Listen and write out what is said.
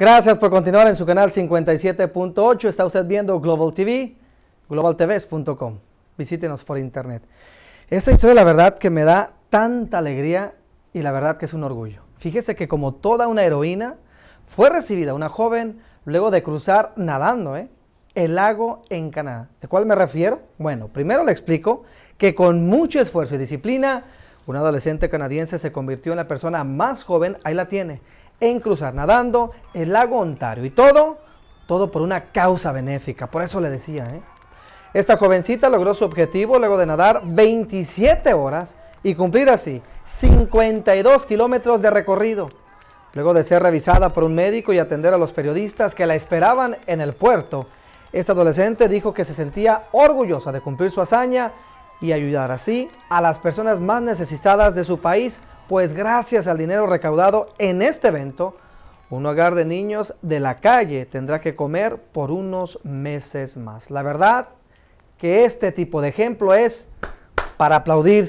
Gracias por continuar en su canal 57.8. Está usted viendo Global TV, globaltvs.com. Visítenos por internet. Esta historia, la verdad, que me da tanta alegría y la verdad que es un orgullo. Fíjese que como toda una heroína, fue recibida una joven luego de cruzar nadando ¿eh? el lago en Canadá. ¿De cuál me refiero? Bueno, primero le explico que con mucho esfuerzo y disciplina, un adolescente canadiense se convirtió en la persona más joven, ahí la tiene, en cruzar nadando el lago Ontario. Y todo, todo por una causa benéfica. Por eso le decía, ¿eh? Esta jovencita logró su objetivo luego de nadar 27 horas y cumplir así 52 kilómetros de recorrido. Luego de ser revisada por un médico y atender a los periodistas que la esperaban en el puerto, esta adolescente dijo que se sentía orgullosa de cumplir su hazaña y ayudar así a las personas más necesitadas de su país pues gracias al dinero recaudado en este evento, un hogar de niños de la calle tendrá que comer por unos meses más. La verdad que este tipo de ejemplo es para aplaudir.